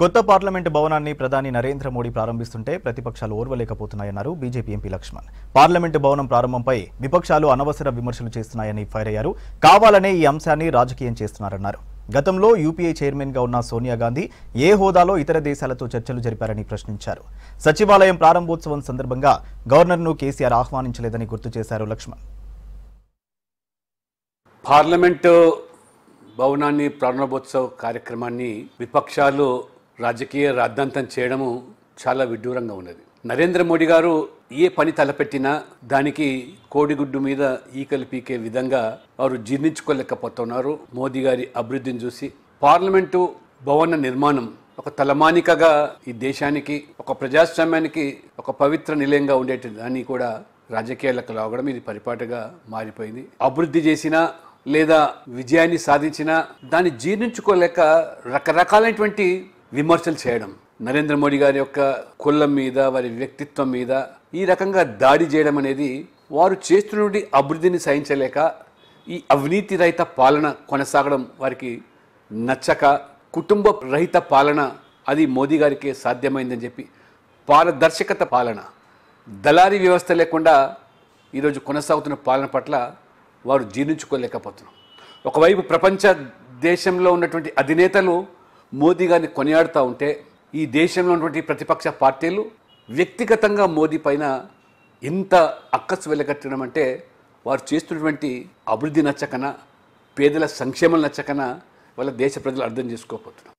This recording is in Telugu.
కొత్త పార్లమెంటు భవనాన్ని ప్రధాని నరేంద్ర మోడీ ప్రారంభిస్తుంటే ప్రతిపక్షాలు ఓర్వలేకపోతున్నాయన్నారు బీజేపీ ఎంపీ లక్ష్మణ్ పార్లమెంటు భవనం ప్రారంభంపై విపక్షాలు అనవసర విమర్శలు చేస్తున్నాయని ఫైర్ అయ్యారు కావాలనే ఈ అంశాన్ని రాజకీయం చేస్తున్నారన్నారు గతంలో యూపీఏ చైర్మన్గా ఉన్న సోనియా గాంధీ ఏ హోదాలో ఇతర దేశాలతో చర్చలు జరిపారని ప్రశ్నించారు సచివాలయం ప్రారంభోత్సవం సందర్భంగా గవర్నర్ను కేసీఆర్ ఆహ్వానించలేదని గుర్తు చేశారు లక్ష్మణ్ పార్లమెంటు భవనాన్ని ప్రారంభోత్సవ కార్యక్రమాన్ని విపక్షాలు రాజకీయ రాద్ధాంతం చేయడము చాలా విడ్డూరంగా ఉన్నది నరేంద్ర మోడీ గారు ఏ పని తలపెట్టినా దానికి కోడిగుడ్డు మీద ఈకలు పీకే విధంగా వారు జీర్ణించుకోలేకపోతున్నారు మోదీ గారి అభివృద్ధిని చూసి పార్లమెంటు భవన నిర్మాణం ఒక తలమానికగా ఈ దేశానికి ఒక ప్రజాస్వామ్యానికి ఒక పవిత్ర నిలయంగా ఉండేటి దాన్ని కూడా రాజకీయాలకు లాగడం ఇది పరిపాటుగా మారిపోయింది అభివృద్ధి చేసినా లేదా విజయాన్ని సాధించినా దాన్ని జీర్ణించుకోలేక రకరకాలైనటువంటి విమర్శలు చేయడం నరేంద్ర మోడీ గారి యొక్క కులం మీద వారి వ్యక్తిత్వం మీద ఈ రకంగా దాడి చేయడం అనేది వారు చేస్తున్న అభివృద్ధిని సహించలేక ఈ అవినీతి రహిత పాలన కొనసాగడం వారికి నచ్చక కుటుంబ రహిత పాలన అది మోదీ గారికి సాధ్యమైందని చెప్పి పారదర్శకత పాలన దళారీ వ్యవస్థ లేకుండా ఈరోజు కొనసాగుతున్న పాలన పట్ల వారు జీర్ణించుకోలేకపోతున్నాం ఒకవైపు ప్రపంచ దేశంలో ఉన్నటువంటి అధినేతలు మోదీ గారిని కొనియాడుతూ ఉంటే ఈ దేశంలో ఉన్నటువంటి ప్రతిపక్ష పార్టీలు వ్యక్తిగతంగా మోదీ పైన ఎంత అక్కసు వెలగట్టడం అంటే వారు చేస్తున్నటువంటి అభివృద్ధి నచ్చకన పేదల సంక్షేమం నచ్చకన వాళ్ళ దేశ ప్రజలు అర్థం చేసుకోకపోతున్నారు